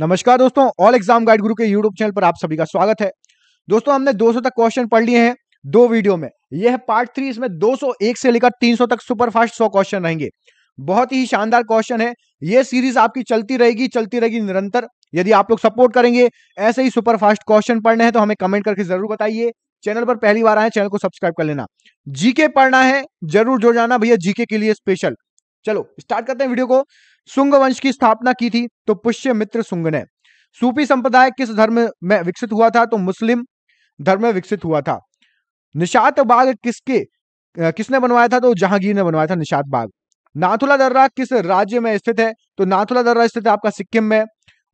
नमस्कार दोस्तों all exam guide गुरु के यूट्यूब चैनल पर आप सभी का स्वागत है दोस्तों हमने 200 तक क्वेश्चन पढ़ लिए हैं दो वीडियो में यह है पार्ट थ्री इसमें 201 से लेकर 300 तक सुपर फास्ट सौ क्वेश्चन रहेंगे बहुत ही शानदार क्वेश्चन है यह सीरीज आपकी चलती रहेगी चलती रहेगी निरंतर यदि आप लोग सपोर्ट करेंगे ऐसे ही सुपर फास्ट क्वेश्चन पढ़ने हैं तो हमें कमेंट करके जरूर बताइए चैनल पर पहली बार आए चैनल को सब्सक्राइब कर लेना जीके पढ़ना है जरूर जो जाना भैया जीके के लिए स्पेशल चलो स्टार्ट करते हैं वीडियो को सुंग वंश की स्थापना की थी तो पुष्यमित्र सुंग ने सूफी संप्रदाय किस धर्म में विकसित हुआ था तो मुस्लिम धर्म में विकसित हुआ था निषात बाग किसके किसने बनवाया था तो जहांगीर ने बनवाया था निषाद बाग नाथुला दर्रा किस राज्य में स्थित है तो नाथुला दर्रा स्थित है आपका सिक्किम में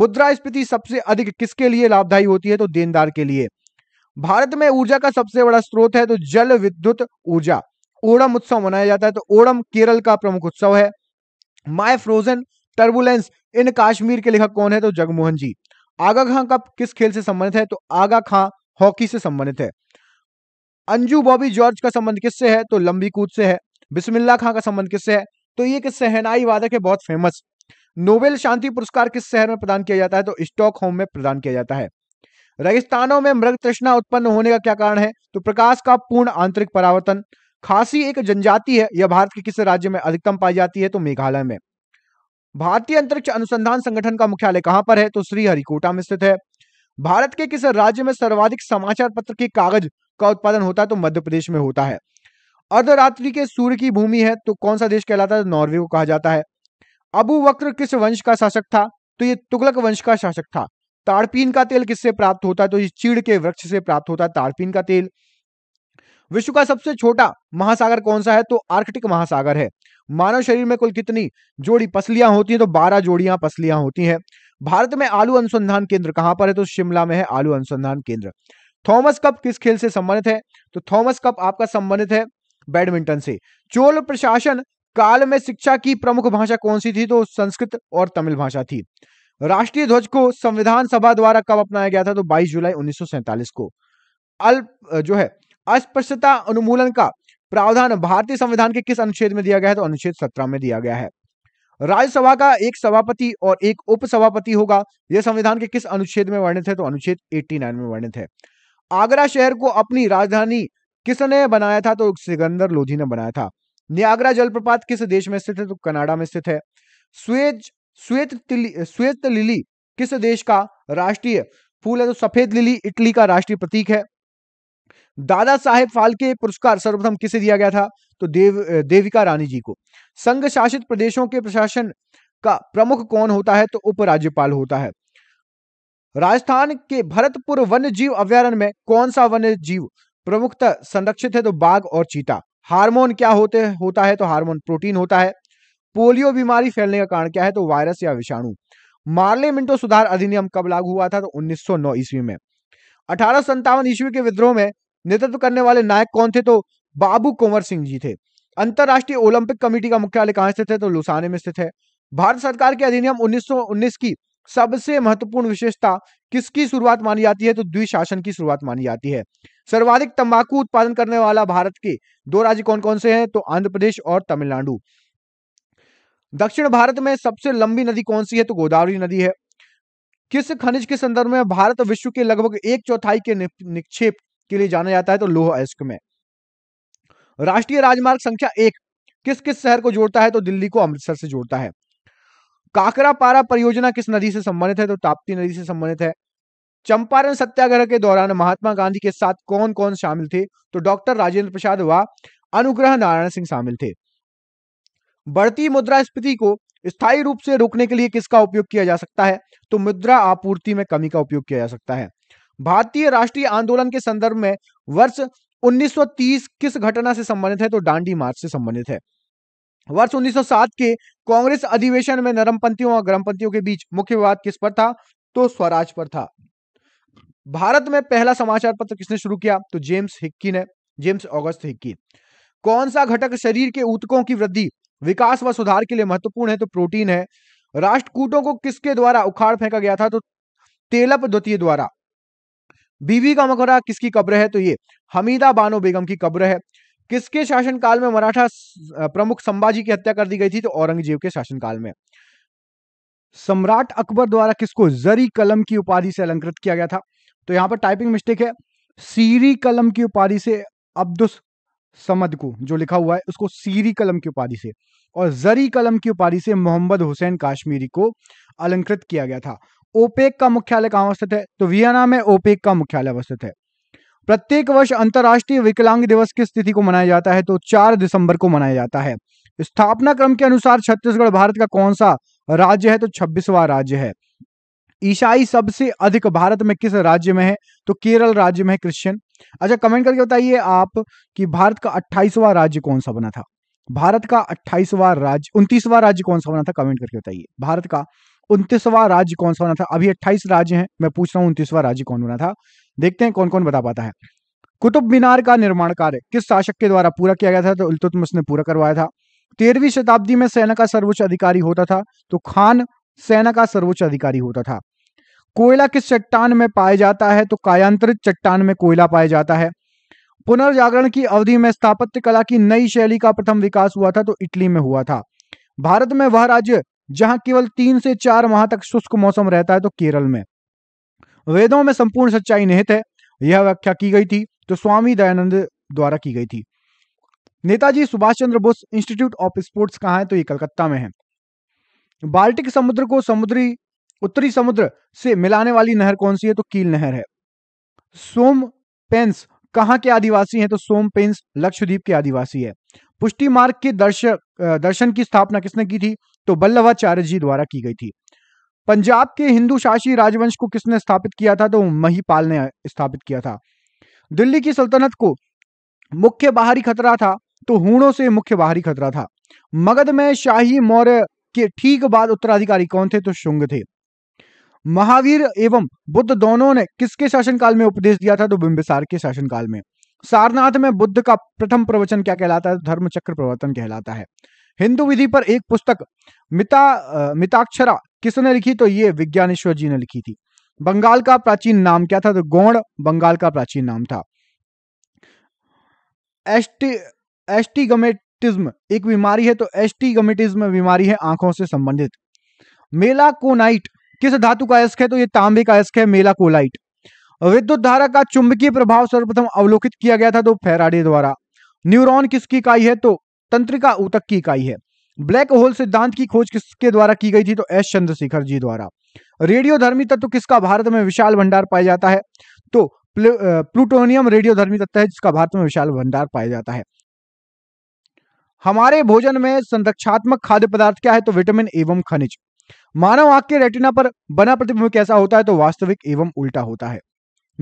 मुद्रा स्फीति सबसे अधिक किसके लिए लाभदायी होती है तो देनदार के लिए भारत में ऊर्जा का सबसे बड़ा स्रोत है तो जल विद्युत ऊर्जा ओणम उत्सव मनाया जाता है तो ओणम केरल का प्रमुख उत्सव है my frozen turbulence in Kashmir के लेखक कौन है तो जगमोहन जी आगा खां कप किस खेल से संबंधित है तो आगा खां हॉकी से संबंधित है अंजू बॉबी जॉर्ज का संबंध किससे है तो लंबी कूद से है बिस्मिल्ला खां का संबंध किससे है तो ये किस सहनाई वादक है बहुत फेमस नोबेल शांति पुरस्कार किस शहर में प्रदान किया जाता है तो स्टॉकहोम में प्रदान किया जाता है रेगिस्तानों में मृग तृष्णा उत्पन्न होने का क्या कारण है तो प्रकाश का पूर्ण आंतरिक परावर्तन खासी एक जनजाति है यह भारत के किस राज्य में अधिकतम पाई जाती है तो मेघालय में भारतीय अंतरिक्ष अनुसंधान संगठन का मुख्यालय कहां पर है तो श्रीहरिकोटा में स्थित है भारत के किस राज्य में सर्वाधिक समाचार पत्र के कागज का उत्पादन होता है तो मध्य प्रदेश में होता है अर्धरात्रि के सूर्य की भूमि है तो कौन सा देश कहलाता है तो नॉर्वे को कहा जाता है अबू वक्र किस वंश का शासक था तो ये तुगलक वंश का शासक था ताड़पीन का तेल किससे प्राप्त होता है तो ये चीड़ के वृक्ष से प्राप्त होता है ताड़पीन का तेल विश्व का सबसे छोटा महासागर कौन सा है तो आर्कटिक महासागर है मानव शरीर में कुल कितनी जोड़ी पसलियां होती हैं तो बारह जोड़ियां पसलियां होती हैं भारत में आलू अनुसंधान केंद्र कहां पर है तो शिमला में है आलू अनुसंधान केंद्र थॉमस कप किस खेल से संबंधित है तो थॉमस कप आपका संबंधित है बैडमिंटन से चोल प्रशासन काल में शिक्षा की प्रमुख भाषा कौन सी थी तो संस्कृत और तमिल भाषा थी राष्ट्रीय ध्वज को संविधान सभा द्वारा कब अपनाया गया था तो 22 जुलाई उन्नीस को अल्प जो है अस्पृश्यता अनुमूलन का प्रावधान भारतीय संविधान के किस अनुच्छेद में दिया गया है तो अनुच्छेद सत्रह में दिया गया है राज्यसभा का एक सभापति और एक उपसभापति होगा यह संविधान के किस अनुच्छेद में वर्णित है तो अनुच्छेद 89 में वर्णित है आगरा शहर को अपनी राजधानी किसने बनाया था तो सिकंदर लोधी ने बनाया था न्यागरा जलप्रपात किस देश में स्थित है तो कनाडा में स्थित है स्वेज स्वेत श्वेत लिली किस देश का राष्ट्रीय फूल है तो सफेद लिली इटली का राष्ट्रीय प्रतीक है दादा साहेब फाल्के पुरस्कार सर्वप्रथम किसे दिया गया था तो देव देविका रानी जी को संघ शासित प्रदेशों के प्रशासन का प्रमुख कौन होता है तो उपराज्यपाल होता है राजस्थान के भरतपुर वन्य जीव अभ्यारण में कौन सा वन्य जीव प्रमुखता संरक्षित है तो बाघ और चीता हार्मोन क्या होते होता है तो हार्मोन प्रोटीन होता है पोलियो बीमारी फैलने का कारण क्या है तो वायरस या विषाणु मार्ले मिंटो सुधार अधिनियम कब लागू हुआ था तो 1909 ईस्वी में अठारह ईस्वी के विद्रोह में नेतृत्व करने वाले नायक कौन थे तो बाबू कुंवर सिंह जी थे अंतर्राष्ट्रीय ओलंपिक कमेटी का मुख्यालय कहाँ स्थित है तो लुसाने में स्थित है भारत सरकार के अधिनियम 1919 की सबसे महत्वपूर्ण विशेषता किसकी शुरुआत मानी जाती है तो द्विशासन की शुरुआत मानी जाती है सर्वाधिक तंबाकू उत्पादन करने वाला भारत के दो राज्य कौन कौन से हैं तो आंध्र प्रदेश और तमिलनाडु दक्षिण भारत में सबसे लंबी नदी कौन सी है तो गोदावरी नदी है किस खनिज के संदर्भ में भारत विश्व के लगभग एक चौथाई के निक्षेप के लिए जाना जाता है तो लोह अयस्क में राष्ट्रीय राजमार्ग संख्या एक किस किस शहर को जोड़ता है तो दिल्ली को अमृतसर से जोड़ता है काकरा पारा परियोजना किस नदी से संबंधित है तो ताप्ती नदी से संबंधित है चंपारण सत्याग्रह के दौरान महात्मा गांधी के साथ कौन कौन शामिल थे तो डॉक्टर राजेंद्र प्रसाद व अनुग्रह नारायण सिंह शामिल थे बढ़ती मुद्रास्फीति को स्थायी रूप से रोकने के लिए किसका उपयोग किया जा सकता है तो मुद्रा आपूर्ति में कमी का उपयोग किया जा सकता है भारतीय राष्ट्रीय आंदोलन के संदर्भ में वर्ष 1930 किस घटना से संबंधित है तो डांडी मार्च से संबंधित है वर्ष 1907 के कांग्रेस अधिवेशन में नरमपंथियों और ग्रामपंथियों के बीच मुख्य विवाद किस पर था तो स्वराज पर था भारत में पहला समाचार पत्र किसने शुरू किया तो जेम्स हिक्की ने जेम्स ऑगस्ट हिक्की कौन सा घटक शरीर के ऊतकों की वृद्धि विकास व सुधार के लिए महत्वपूर्ण है तो प्रोटीन है राष्ट्रकूटों को किसके द्वारा उखाड़ फेंका गया था तो तेलप द्वितीय द्वारा बीवी का मकबरा किसकी कब्र है तो ये हमीदा बानो बेगम की कब्र है किसके शासनकाल में मराठा प्रमुख संभाजी की हत्या कर दी गई थी तो औरंगजेब के शासनकाल में सम्राट अकबर द्वारा किसको जरी कलम की उपाधि से अलंकृत किया गया था तो यहां पर टाइपिंग मिस्टेक है सीरी कलम की उपाधि से अब्दुस समद को जो लिखा हुआ है उसको सीरी कलम की उपाधि से और जरी कलम की उपाधि से मोहम्मद हुसैन काश्मीरी को अलंकृत किया गया था ओपेक का मुख्यालय कहाँ अवस्थित है तो वियना में ओपेक का मुख्यालय अवस्थित है प्रत्येक वर्ष अंतर्राष्ट्रीय विकलांग दिवस किस तिथि को मनाया जाता है तो चार दिसंबर को मनाया जाता है स्थापना क्रम के अनुसार छत्तीसगढ़ भारत का कौन सा राज्य है तो छब्बीसवा राज्य है ईसाई सबसे अधिक भारत में किस राज्य में है तो केरल राज्य में है क्रिश्चियन अच्छा कमेंट करके बताइए आप कि भारत का अट्ठाईसवा राज्य कौन सा बना था भारत का अट्ठाईसवा राज्य उन्तीसवा राज्य कौन सा बना था कमेंट करके बताइए भारत का उनतीसवां राज्य कौन सा बना था अभी अट्ठाईस राज्य हैं मैं पूछ रहा हूँ उनतीसवां राज्य कौन बना था देखते हैं कौन कौन बता पाता है कुतुब मीनार का निर्माण कार्य किस शासक के द्वारा पूरा किया गया था तो उलतुतमस ने पूरा करवाया था तेरहवीं शताब्दी में सेना का सर्वोच्च अधिकारी होता था तो खान सेना का सर्वोच्च अधिकारी होता था कोयला किस चट्टान में पाया जाता है तो कायांतरित चट्टान में कोयला पाया जाता है पुनर्जागरण की अवधि में स्थापत्य कला की नई शैली का प्रथम विकास हुआ था तो इटली में हुआ था भारत में वह राज्य जहां केवल तीन से चार माह तक शुष्क मौसम रहता है तो केरल में वेदों में संपूर्ण सच्चाई निहित है यह व्याख्या की गई थी तो स्वामी दयानंद द्वारा की गई थी Netaji Subhas Chandra Bose institute of sports कहाँ है तो ये कलकत्ता में है बाल्टिक समुद्र को समुद्री उत्तरी समुद्र से मिलाने वाली नहर कौन सी है तो कील नहर है सोम पेंस कहाँ के आदिवासी हैं तो सोमपेंस लक्षद्वीप के आदिवासी है पुष्टि मार्ग के दर्श दर्शन की स्थापना किसने की थी तो बल्लभाचार्य जी द्वारा की गई थी पंजाब के हिंदू शासी राजवंश को किसने स्थापित किया था तो महीपाल ने स्थापित किया था दिल्ली की सल्तनत को मुख्य बाहरी खतरा था तो हूणों से मुख्य बाहरी खतरा था मगध में शाही मौर्य के ठीक बाद उत्तराधिकारी कौन थे तो शुंग थे महावीर एवं बुद्ध दोनों ने किसके शासनकाल में उपदेश दिया था तो बिंबिसार के शासनकाल में सारनाथ में बुद्ध का प्रथम प्रवचन क्या कहलाता है धर्म चक्र प्रवर्तन कहलाता है हिंदू विधि पर एक पुस्तक मिता मिताक्षरा किसने लिखी तो ये विज्ञानेश्वर जी ने लिखी थी बंगाल का प्राचीन नाम क्या था तो गौण बंगाल का प्राचीन नाम था एस्टी एस्टिगमेटिज्म एक बीमारी है तो एस्टिगमेटिज्म बीमारी है आंखों से संबंधित मेला कोनाइट किस धातु का अयस्क है तो ये तांबे का अयस्क है मेला कोलाइट विद्युत धारा का चुंबकीय प्रभाव सर्वप्रथम अवलोकित किया गया था तो फेराडे द्वारा न्यूरॉन किसकी इकाई है तो तंत्रिका ऊतक की इकाई है ब्लैक होल सिद्धांत की खोज किसके द्वारा की गई थी तो एस चंद्रशेखर जी द्वारा रेडियो धर्मी तत्व किसका भारत में विशाल भंडार पाया जाता है तो प्लूटोनियम रेडियो धर्मी तत्व है जिसका भारत में विशाल भंडार पाया जाता है हमारे भोजन में संरक्षात्मक खाद्य पदार्थ क्या है तो विटामिन एवं खनिज मानव आंख के रेटिना पर बना प्रतिबिंब कैसा होता है तो वास्तविक एवं उल्टा होता है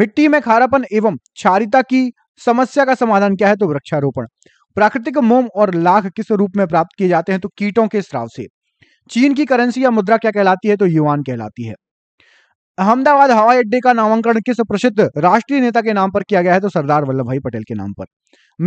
मिट्टी में खारापन एवं क्षारिता की समस्या का समाधान क्या है तो वृक्षारोपण प्राकृतिक मोम और लाख किस रूप में प्राप्त किए जाते हैं तो कीटों के स्राव से चीन की करेंसी या मुद्रा क्या कहलाती है तो युवान कहलाती है अहमदाबाद हवाई अड्डे का नामांकन किस प्रसिद्ध राष्ट्रीय नेता के नाम पर किया गया है तो सरदार वल्लभ भाई पटेल के नाम पर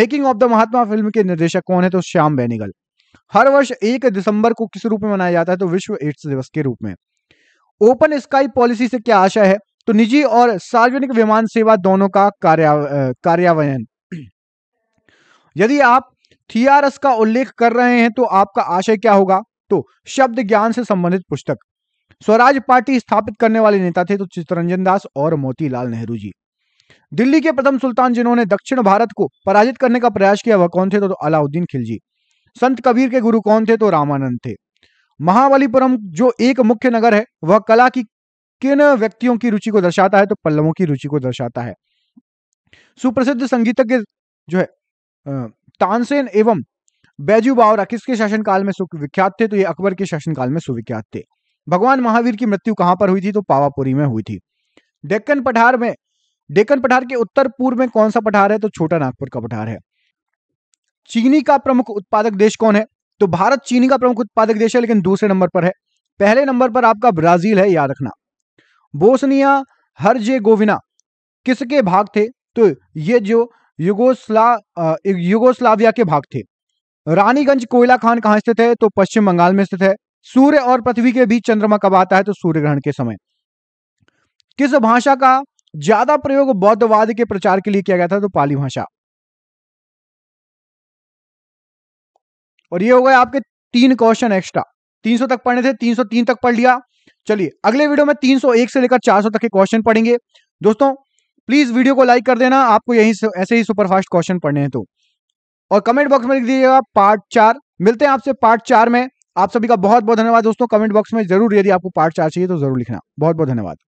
making of the Mahatma film के निर्देशक कौन है तो श्याम बेनेगल हर वर्ष एक दिसंबर को किस रूप में मनाया जाता है तो विश्व एड्स दिवस के रूप में ओपन स्काई पॉलिसी से क्या आशा है तो निजी और सार्वजनिक विमान सेवा दोनों का कार्यान्वयन यदि आप थीआरएस का उल्लेख कर रहे हैं तो आपका आशय क्या होगा तो शब्द ज्ञान से संबंधित पुस्तक स्वराज पार्टी स्थापित करने वाले नेता थे तो चित्तरंजन दास और मोतीलाल नेहरू जी दिल्ली के प्रथम सुल्तान जिन्होंने दक्षिण भारत को पराजित करने का प्रयास किया वह कौन थे तो, तो अलाउद्दीन खिलजी संत कबीर के गुरु कौन थे तो रामानंद थे महाबलीपुरम जो एक मुख्य नगर है वह कला की किन व्यक्तियों की रुचि को दर्शाता है तो पल्लवों की रुचि को दर्शाता है सुप्रसिद्ध संगीतज्ञ जो है तानसेन एवं बैजू बावरा किसके शासनकाल में सुविख्यात थे तो ये अकबर के शासनकाल में सुविख्यात थे भगवान महावीर की मृत्यु कहां पर हुई थी तो पावापुरी में हुई थी डेक्कन पठार में डेक्कन पठार के उत्तर पूर्व में कौन सा पठार है तो छोटा नागपुर का पठार है चीनी का प्रमुख उत्पादक देश कौन है तो भारत चीनी का प्रमुख उत्पादक देश है लेकिन दूसरे नंबर पर है पहले नंबर पर आपका ब्राजील है याद रखना बोसनिया गोविना किसके भाग थे तो ये जो युगोस्ला युगोस्लाविया के भाग थे रानीगंज कोयला खान कहां स्थित है तो पश्चिम बंगाल में स्थित है सूर्य और पृथ्वी के बीच चंद्रमा कब आता है तो सूर्य ग्रहण के समय किस भाषा का ज्यादा प्रयोग बौद्धवाद के प्रचार के लिए किया गया था तो पाली भाषा और ये हो गए आपके तीन क्वेश्चन एक्स्ट्रा 300 तक पढ़ने थे 303 तक पढ़ लिया चलिए अगले वीडियो में 301 से लेकर 400 तक के क्वेश्चन पढ़ेंगे दोस्तों प्लीज वीडियो को लाइक कर देना आपको यही ऐसे ही सुपरफास्ट क्वेश्चन पढ़ने हैं तो और कमेंट बॉक्स में लिख दीजिएगा पार्ट चार मिलते हैं आपसे पार्ट चार में आप सभी का बहुत बहुत धन्यवाद दोस्तों कमेंट बॉक्स में जरूर यदि आपको पार्ट चार चाहिए तो जरूर लिखना बहुत बहुत धन्यवाद